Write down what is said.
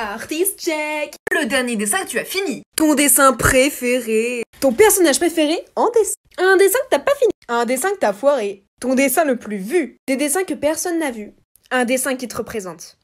artiste check Le dernier dessin que tu as fini Ton dessin préféré Ton personnage préféré en dessin Un dessin que t'as pas fini Un dessin que t'as foiré Ton dessin le plus vu Des dessins que personne n'a vu Un dessin qui te représente